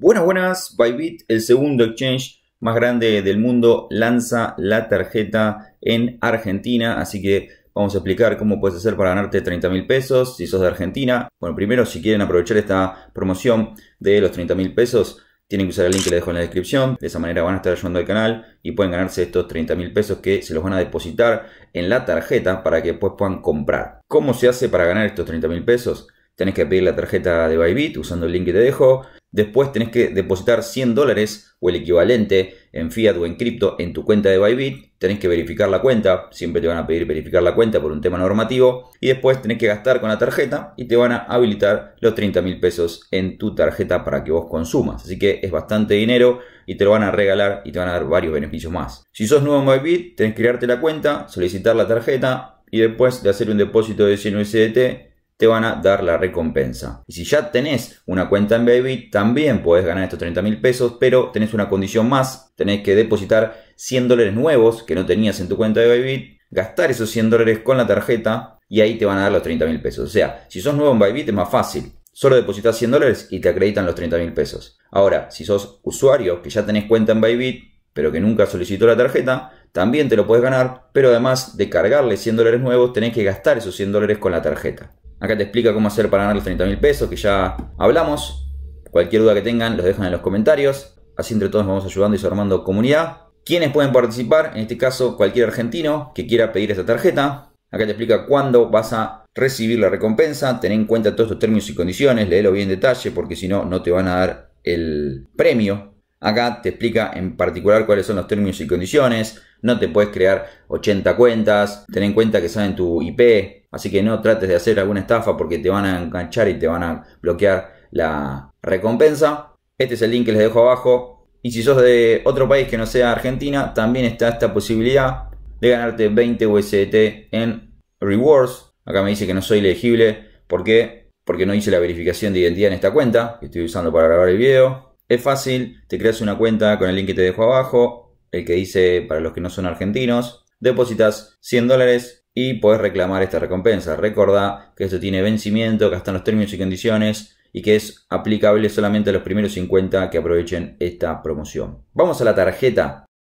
Buenas, buenas, Bybit, el segundo exchange más grande del mundo, lanza la tarjeta en Argentina, así que vamos a explicar cómo puedes hacer para ganarte 30 mil pesos si sos de Argentina. Bueno, primero, si quieren aprovechar esta promoción de los 30 mil pesos, tienen que usar el link que les dejo en la descripción. De esa manera van a estar ayudando al canal y pueden ganarse estos 30 mil pesos que se los van a depositar en la tarjeta para que después puedan comprar. ¿Cómo se hace para ganar estos 30 mil pesos? Tenés que pedir la tarjeta de Bybit usando el link que te dejo. Después tenés que depositar 100 dólares o el equivalente en fiat o en cripto en tu cuenta de Bybit. Tenés que verificar la cuenta, siempre te van a pedir verificar la cuenta por un tema normativo. Y después tenés que gastar con la tarjeta y te van a habilitar los 30 mil pesos en tu tarjeta para que vos consumas. Así que es bastante dinero y te lo van a regalar y te van a dar varios beneficios más. Si sos nuevo en Bybit, tenés que crearte la cuenta, solicitar la tarjeta y después de hacer un depósito de 100 USDT te van a dar la recompensa. Y si ya tenés una cuenta en Bybit, también podés ganar estos 30 mil pesos, pero tenés una condición más, tenés que depositar 100 dólares nuevos que no tenías en tu cuenta de Bybit, gastar esos 100 dólares con la tarjeta y ahí te van a dar los 30 mil pesos. O sea, si sos nuevo en Bybit es más fácil. Solo depositas 100 dólares y te acreditan los 30 mil pesos. Ahora, si sos usuario que ya tenés cuenta en Bybit, pero que nunca solicitó la tarjeta, también te lo puedes ganar, pero además de cargarle 100 dólares nuevos, tenés que gastar esos 100 dólares con la tarjeta. Acá te explica cómo hacer para ganar los 30 mil pesos, que ya hablamos. Cualquier duda que tengan, los dejan en los comentarios. Así entre todos vamos ayudando y formando comunidad. ¿Quiénes pueden participar? En este caso, cualquier argentino que quiera pedir esta tarjeta. Acá te explica cuándo vas a recibir la recompensa. Ten en cuenta todos los términos y condiciones, léelo bien en detalle porque si no, no te van a dar el premio Acá te explica en particular cuáles son los términos y condiciones. No te puedes crear 80 cuentas. Ten en cuenta que saben tu IP. Así que no trates de hacer alguna estafa porque te van a enganchar y te van a bloquear la recompensa. Este es el link que les dejo abajo. Y si sos de otro país que no sea Argentina, también está esta posibilidad de ganarte 20 USDT en rewards. Acá me dice que no soy elegible. ¿Por qué? Porque no hice la verificación de identidad en esta cuenta que estoy usando para grabar el video. Es fácil, te creas una cuenta con el link que te dejo abajo, el que dice para los que no son argentinos, depositas 100 dólares y puedes reclamar esta recompensa. Recordá que esto tiene vencimiento, que están los términos y condiciones y que es aplicable solamente a los primeros 50 que aprovechen esta promoción. Vamos a la tarjeta.